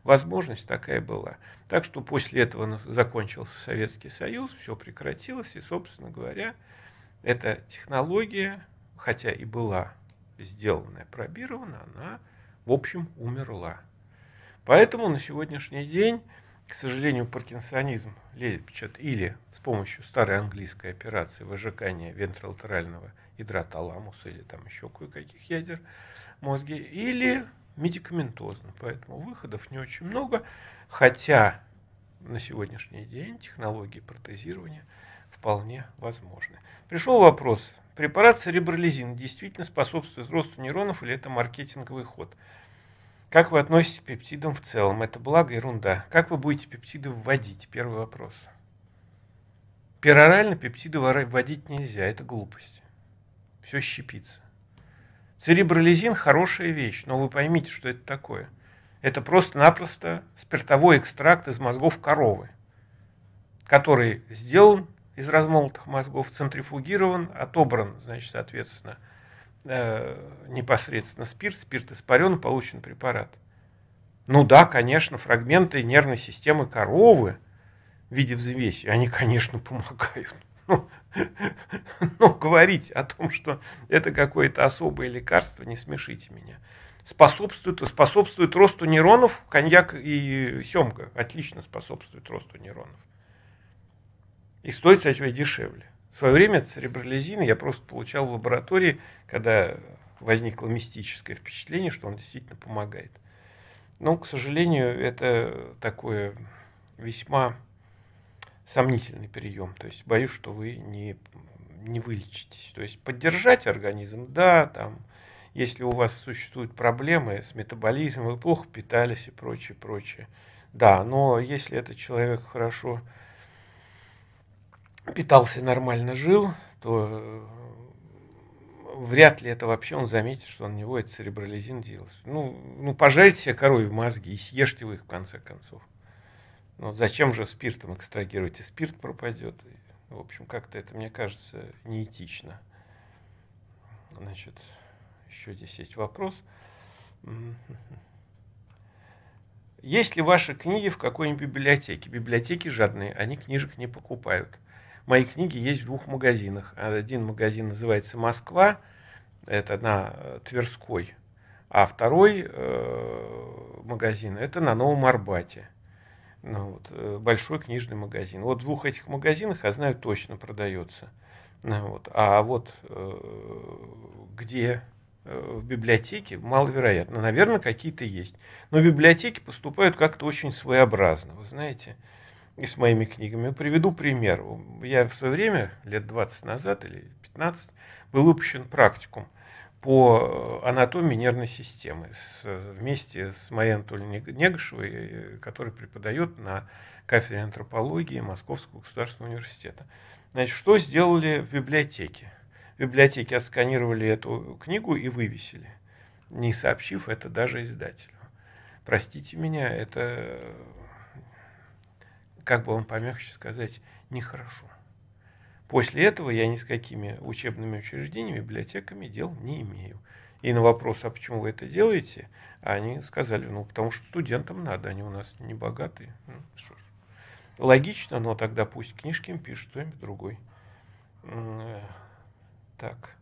A: возможность такая была. Так что после этого закончился Советский Союз, все прекратилось, и, собственно говоря, эта технология, хотя и была сделанная, пробирована, она, в общем, умерла. Поэтому на сегодняшний день, к сожалению, паркинсонизм лечат или с помощью старой английской операции выжигания вентролатерального ядра таламуса или там еще кое-каких ядер мозги, или медикаментозно, поэтому выходов не очень много, хотя на сегодняшний день технологии протезирования вполне возможны. Пришел вопрос, препарат церебролизин действительно способствует росту нейронов или это маркетинговый ход? Как вы относитесь к пептидам в целом? Это благо ерунда. Как вы будете пептиды вводить? Первый вопрос. Перорально пептиды вводить нельзя, это глупость. Все щепится. Церебролизин – хорошая вещь, но вы поймите, что это такое. Это просто-напросто спиртовой экстракт из мозгов коровы, который сделан из размолотых мозгов, центрифугирован, отобран, значит, соответственно, э, непосредственно спирт, спирт испарен, получен препарат. Ну да, конечно, фрагменты нервной системы коровы в виде взвеси, они, конечно, помогают. Ну, но ну, говорить о том, что это какое-то особое лекарство, не смешите меня. Способствует, способствует росту нейронов, коньяк и семга отлично способствует росту нейронов. И стоит, кстати, дешевле. В свое время церебролизин я просто получал в лаборатории, когда возникло мистическое впечатление, что он действительно помогает. Но, к сожалению, это такое весьма сомнительный прием. То есть боюсь, что вы не, не вылечитесь. То есть поддержать организм, да, там, если у вас существуют проблемы с метаболизмом, вы плохо питались и прочее, прочее. Да, но если этот человек хорошо питался, нормально жил, то э, вряд ли это вообще он заметит, что на него это церебролизин делался. Ну, ну пожарьте себе в мозги и съешьте вы их в конце концов. Ну зачем же спиртом экстрагировать? И спирт пропадет. И, в общем, как-то это, мне кажется, неэтично. Значит, еще здесь есть вопрос. Есть ли ваши книги в какой-нибудь библиотеке? Библиотеки жадные, они книжек не покупают. Мои книги есть в двух магазинах. Один магазин называется «Москва», это на э, Тверской, а второй э, магазин – это на Новом Арбате – ну, вот, э, большой книжный магазин. Вот в двух этих магазинах, я знаю, точно продается. Ну, вот. А вот э, где э, в библиотеке маловероятно. Наверное, какие-то есть. Но библиотеки поступают как-то очень своеобразно, вы знаете, и с моими книгами. приведу пример. Я в свое время, лет 20 назад или 15, был выпущен практикум по э, анатомии нервной системы с, э, вместе с Марией Анатольевной Негашевой, э, который преподает на кафедре антропологии Московского государственного университета. Значит, что сделали в библиотеке? В библиотеке отсканировали эту книгу и вывесили, не сообщив это даже издателю. Простите меня, это, как бы вам помягче сказать, нехорошо. После этого я ни с какими учебными учреждениями, библиотеками дел не имею. И на вопрос, а почему вы это делаете, они сказали, ну, потому что студентам надо, они у нас не богатые. Ну, ж. Логично, но тогда пусть книжки им пишут кто-нибудь другой. Э, так.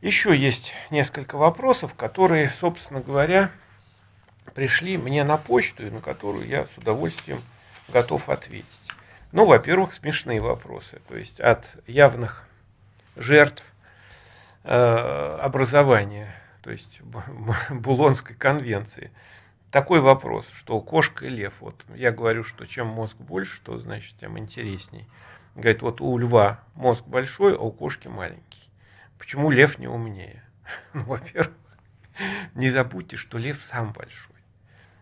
A: Еще есть несколько вопросов, которые, собственно говоря, пришли мне на почту, и на которую я с удовольствием готов ответить. Ну, во-первых, смешные вопросы. То есть от явных жертв э, образования, то есть Булонской конвенции. Такой вопрос, что кошка и лев. Вот я говорю, что чем мозг больше, то значит тем интересней. Говорит, вот у льва мозг большой, а у кошки маленький. Почему лев не умнее? Ну, во-первых, не забудьте, что лев сам большой.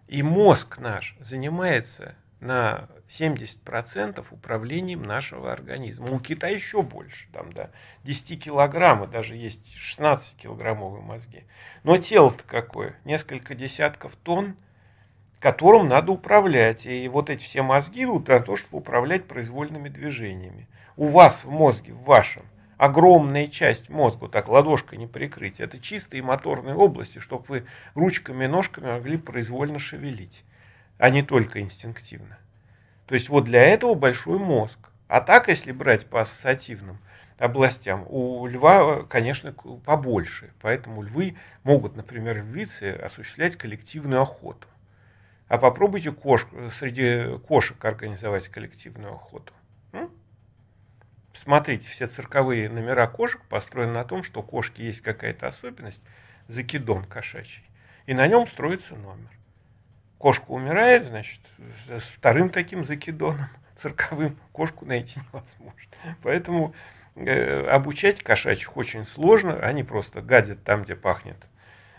A: И мозг наш занимается на 70% управлением нашего организма. У Китая еще больше, там до да, 10 килограмм, даже есть 16-килограммовые мозги. Но тело-то какое? Несколько десятков тонн, которым надо управлять. И вот эти все мозги идут на то, чтобы управлять произвольными движениями. У вас в мозге, в вашем, огромная часть мозга, вот так ладошка не прикрыть, это чистые моторные области, чтобы вы ручками и ножками могли произвольно шевелить а не только инстинктивно. То есть вот для этого большой мозг. А так, если брать по ассоциативным областям, у льва, конечно, побольше. Поэтому львы могут, например, львицы осуществлять коллективную охоту. А попробуйте кошку, среди кошек организовать коллективную охоту. Смотрите, все цирковые номера кошек построены на том, что у кошки есть какая-то особенность, закидон кошачий, и на нем строится номер кошка умирает, значит, с вторым таким закидоном цирковым кошку найти невозможно. Поэтому э, обучать кошачьих очень сложно. Они просто гадят там, где пахнет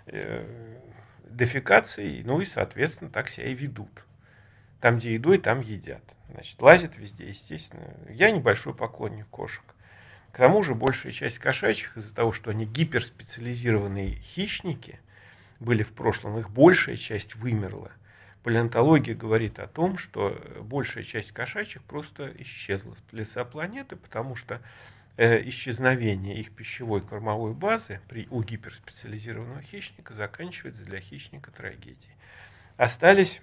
A: э, дефекацией, ну и, соответственно, так себя и ведут. Там, где едой, там едят. Значит, лазят везде, естественно. Я небольшой поклонник кошек. К тому же большая часть кошачьих, из-за того, что они гиперспециализированные хищники, были в прошлом, их большая часть вымерла. Палеонтология говорит о том, что э, большая часть кошачьих просто исчезла с лица планеты, потому что э, исчезновение их пищевой кормовой базы при, у гиперспециализированного хищника заканчивается для хищника трагедией. Остались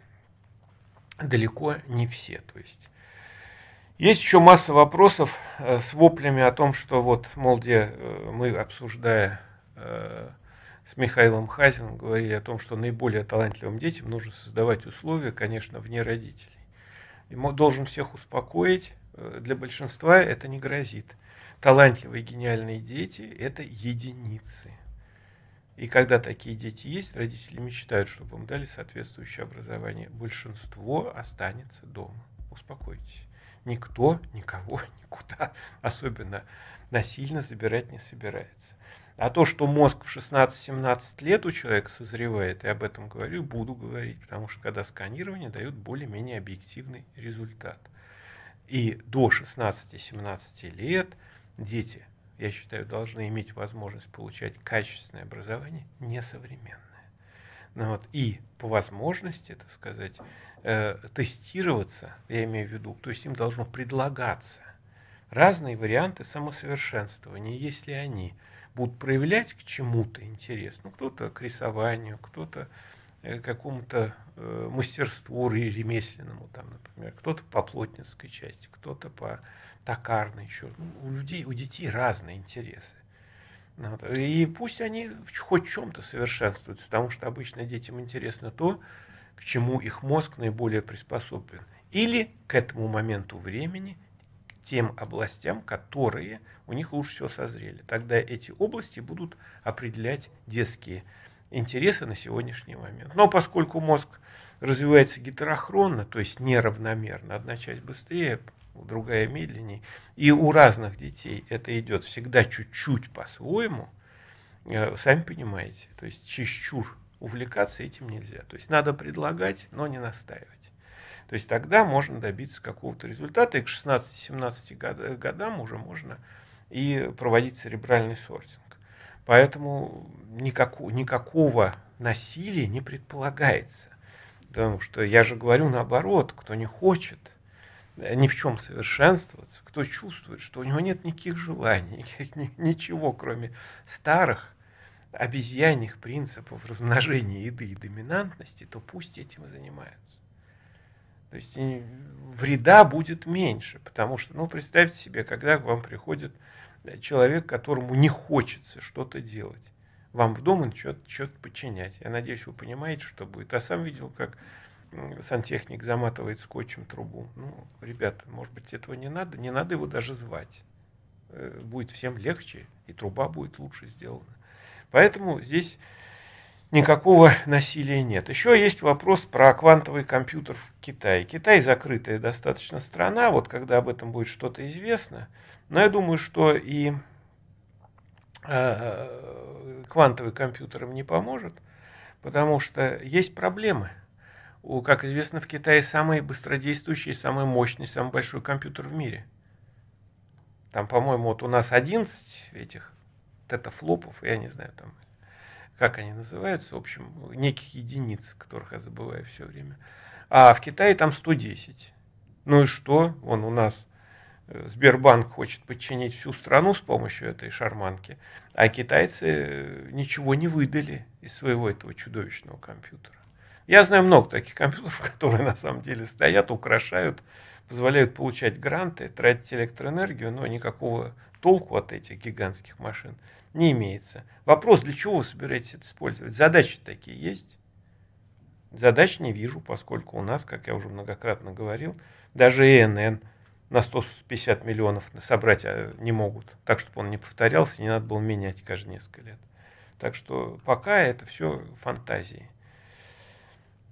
A: далеко не все. То есть есть еще масса вопросов э, с воплями о том, что вот, мол, где мы, обсуждая с Михаилом Хазином говорили о том, что наиболее талантливым детям нужно создавать условия, конечно, вне родителей. Мы должен всех успокоить, э, для большинства это не грозит. Талантливые, гениальные дети – это единицы. И когда такие дети есть, родители мечтают, чтобы им дали соответствующее образование. Большинство останется дома. Успокойтесь. Никто никого никуда, особенно насильно забирать не собирается. А то, что мозг в 16-17 лет у человека созревает, и об этом говорю, буду говорить, потому что когда сканирование дает более-менее объективный результат. И до 16-17 лет дети, я считаю, должны иметь возможность получать качественное образование, несовременное. Ну, вот, и по возможности, так сказать, э, тестироваться, я имею в виду, то есть им должно предлагаться разные варианты самосовершенствования, если они будут проявлять к чему-то интерес. Ну, кто-то к рисованию, кто-то э, к какому-то э, мастерству ремесленному, там, например, кто-то по плотницкой части, кто-то по токарной еще. Ну, у людей, у детей разные интересы. Ну, вот. И пусть они в, хоть чем-то совершенствуются, потому что обычно детям интересно то, к чему их мозг наиболее приспособлен. Или к этому моменту времени, тем областям, которые у них лучше всего созрели. Тогда эти области будут определять детские интересы на сегодняшний момент. Но поскольку мозг развивается гетерохронно, то есть неравномерно, одна часть быстрее, другая медленнее, и у разных детей это идет всегда чуть-чуть по-своему, э, сами понимаете, то есть чересчур увлекаться этим нельзя. То есть надо предлагать, но не настаивать. То есть тогда можно добиться какого-то результата, и к 16-17 э, годам уже можно и проводить церебральный сортинг. Поэтому никакого, никакого насилия не предполагается. Потому что я же говорю наоборот, кто не хочет э, ни в чем совершенствоваться, кто чувствует, что у него нет никаких желаний, ничего, кроме старых обезьяньих принципов размножения еды и доминантности, то пусть этим и занимаются. То есть вреда будет меньше, потому что, ну, представьте себе, когда к вам приходит человек, которому не хочется что-то делать, вам в дом он что-то что подчинять. Я надеюсь, вы понимаете, что будет. А сам видел, как сантехник заматывает скотчем трубу. Ну, ребята, может быть, этого не надо, не надо его даже звать. Э, будет всем легче, и труба будет лучше сделана. Поэтому здесь никакого насилия нет. Еще есть вопрос про квантовый компьютер в Китае. Китай закрытая достаточно страна, вот когда об этом будет что-то известно. Но я думаю, что и э, квантовый компьютер им не поможет, потому что есть проблемы. У, как известно, в Китае самый быстродействующий, самый мощный, самый большой компьютер в мире. Там, по-моему, вот у нас 11 этих тетафлопов, я не знаю, там как они называются, в общем, неких единиц, которых я забываю все время. А в Китае там 110. Ну и что? Вон у нас э, Сбербанк хочет подчинить всю страну с помощью этой шарманки, а китайцы э, ничего не выдали из своего этого чудовищного компьютера. Я знаю много таких компьютеров, которые на самом деле стоят, украшают, позволяют получать гранты, тратить электроэнергию, но никакого толку от этих гигантских машин не имеется. Вопрос, для чего вы собираетесь это использовать? Задачи такие есть. Задач не вижу, поскольку у нас, как я уже многократно говорил, даже ЭНН на 150 миллионов собрать а, не могут. Так, чтобы он не повторялся, не надо было менять каждые несколько лет. Так что пока это все фантазии.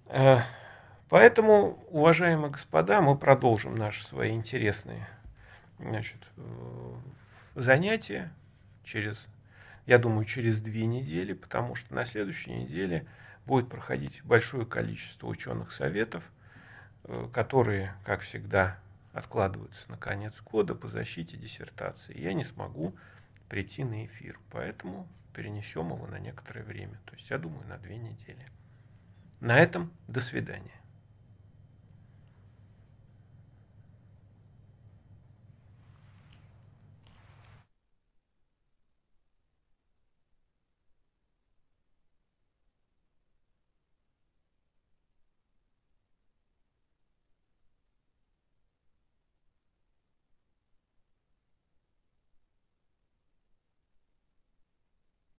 A: Э, поэтому, уважаемые господа, мы продолжим наши свои интересные значит, э, занятие через, я думаю, через две недели, потому что на следующей неделе будет проходить большое количество ученых советов, э, которые, как всегда, откладываются на конец года по защите диссертации. Я не смогу прийти на эфир, поэтому перенесем его на некоторое время, то есть, я думаю, на две недели. На этом до свидания.